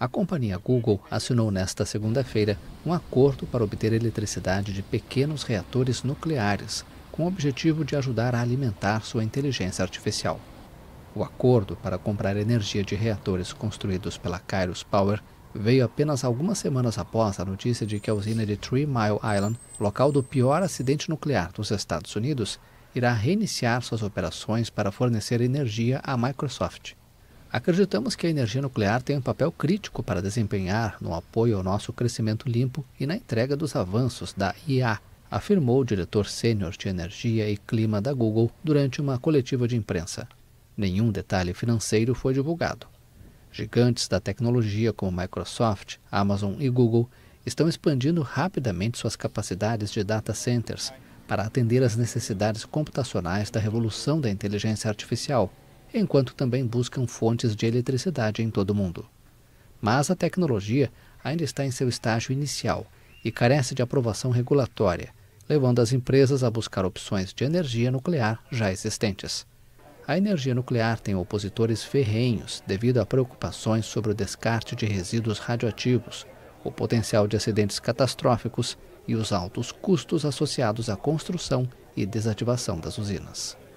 A companhia Google assinou nesta segunda-feira um acordo para obter eletricidade de pequenos reatores nucleares, com o objetivo de ajudar a alimentar sua inteligência artificial. O acordo para comprar energia de reatores construídos pela Kairos Power veio apenas algumas semanas após a notícia de que a usina de Three Mile Island, local do pior acidente nuclear dos Estados Unidos, irá reiniciar suas operações para fornecer energia à Microsoft. Acreditamos que a energia nuclear tem um papel crítico para desempenhar no apoio ao nosso crescimento limpo e na entrega dos avanços da IA, afirmou o diretor sênior de Energia e Clima da Google durante uma coletiva de imprensa. Nenhum detalhe financeiro foi divulgado. Gigantes da tecnologia como Microsoft, Amazon e Google estão expandindo rapidamente suas capacidades de data centers para atender às necessidades computacionais da revolução da inteligência artificial, enquanto também buscam fontes de eletricidade em todo o mundo. Mas a tecnologia ainda está em seu estágio inicial e carece de aprovação regulatória, levando as empresas a buscar opções de energia nuclear já existentes. A energia nuclear tem opositores ferrenhos devido a preocupações sobre o descarte de resíduos radioativos, o potencial de acidentes catastróficos e os altos custos associados à construção e desativação das usinas.